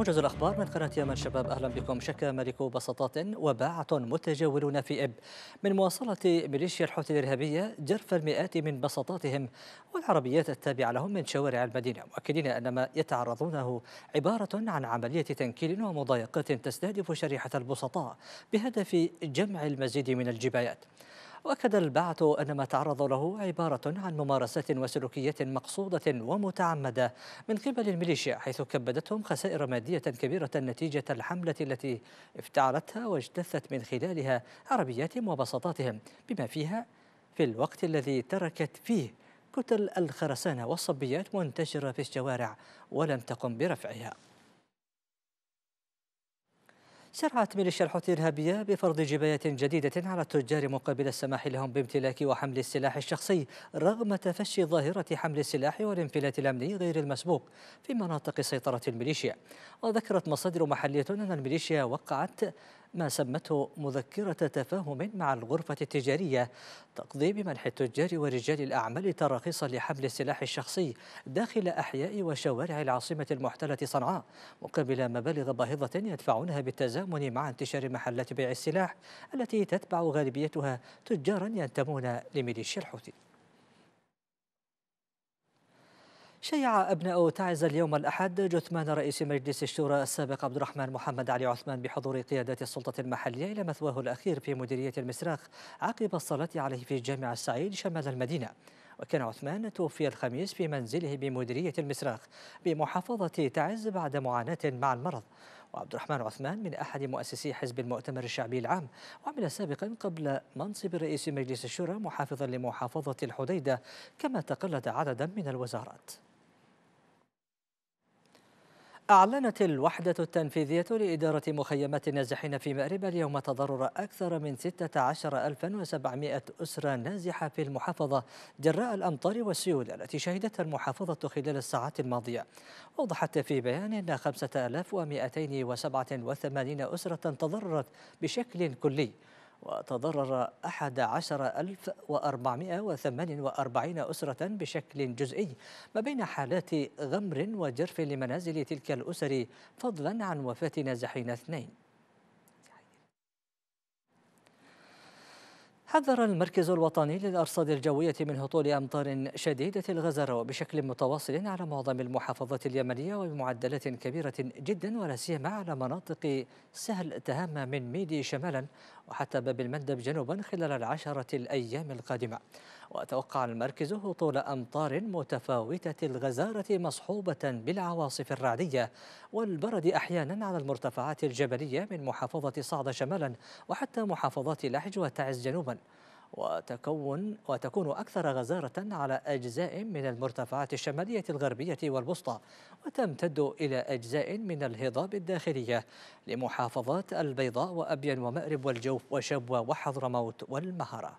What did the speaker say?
موجز الأخبار من قناة يمن شباب أهلا بكم شكا ملك بسطات وباعة متجولون في إب من مواصلة ميليشيا الحوثي الإرهابية جرف المئات من بسطاتهم والعربيات التابعة لهم من شوارع المدينة مؤكدين أن ما يتعرضونه عبارة عن عملية تنكيل ومضايقات تستهدف شريحة البسطاء بهدف جمع المزيد من الجبايات وأكد البعث أن ما تعرض له عبارة عن ممارسات وسلوكيات مقصودة ومتعمدة من قبل الميليشيا حيث كبدتهم خسائر مادية كبيرة نتيجة الحملة التي افتعلتها واجتثت من خلالها عربياتهم وبساطاتهم بما فيها في الوقت الذي تركت فيه كتل الخرسانة والصبيات منتشرة في الشوارع ولم تقم برفعها شرعت ميليشيا الحوثي الإرهابية بفرض جبايات جديدة على التجار مقابل السماح لهم بامتلاك وحمل السلاح الشخصي رغم تفشي ظاهرة حمل السلاح والانفلات الأمني غير المسبوق في مناطق سيطرة الميليشيا وذكرت مصادر محلية أن الميليشيا وقعت ما سمته مذكرة تفاهم مع الغرفة التجارية تقضي بمنح التجار ورجال الأعمال تراخيصا لحمل السلاح الشخصي داخل أحياء وشوارع العاصمة المحتلة صنعاء مقابل مبالغ باهظة يدفعونها بالتزامن مع انتشار محلات بيع السلاح التي تتبع غالبيتها تجارا ينتمون لميليشيا الحوثي شيع أبناء تعز اليوم الأحد جثمان رئيس مجلس الشورى السابق عبد الرحمن محمد علي عثمان بحضور قيادات السلطة المحلية إلى مثواه الأخير في مديرية المسراخ عقب الصلاة عليه في جامع السعيد شمال المدينة وكان عثمان توفي الخميس في منزله بمديرية المسراخ بمحافظة تعز بعد معاناة مع المرض وعبد الرحمن عثمان من أحد مؤسسي حزب المؤتمر الشعبي العام وعمل سابقا قبل منصب رئيس مجلس الشورى محافظا لمحافظة الحديدة كما تقلد عددا من الوزارات أعلنت الوحدة التنفيذية لإدارة مخيمات النازحين في مأرب اليوم تضرر أكثر من 16700 أسرة نازحة في المحافظة جراء الأمطار والسيول التي شهدتها المحافظة خلال الساعات الماضية أوضحت في بيان أن 5287 أسرة تضررت بشكل كلي وتضرر 11448 أسرة بشكل جزئي ما بين حالات غمر وجرف لمنازل تلك الأسر فضلا عن وفاة نازحين اثنين حذر المركز الوطني للأرصاد الجوية من هطول أمطار شديدة الغزارة وبشكل متواصل على معظم المحافظات اليمنية وبمعدلات كبيرة جدا ولا سيما على مناطق سهل تهامة من ميدي شمالا وحتى باب المندب جنوبا خلال العشرة الأيام القادمة وتوقع المركز هطول أمطار متفاوتة الغزارة مصحوبة بالعواصف الرعدية والبرد أحيانا على المرتفعات الجبلية من محافظة صعدة شمالا وحتى محافظات لحج وتعز جنوبا وتكون وتكون أكثر غزارة على أجزاء من المرتفعات الشمالية الغربية والوسطى وتمتد إلى أجزاء من الهضاب الداخلية لمحافظات البيضاء وأبين ومأرب والجوف وشبوة وحضرموت والمهرة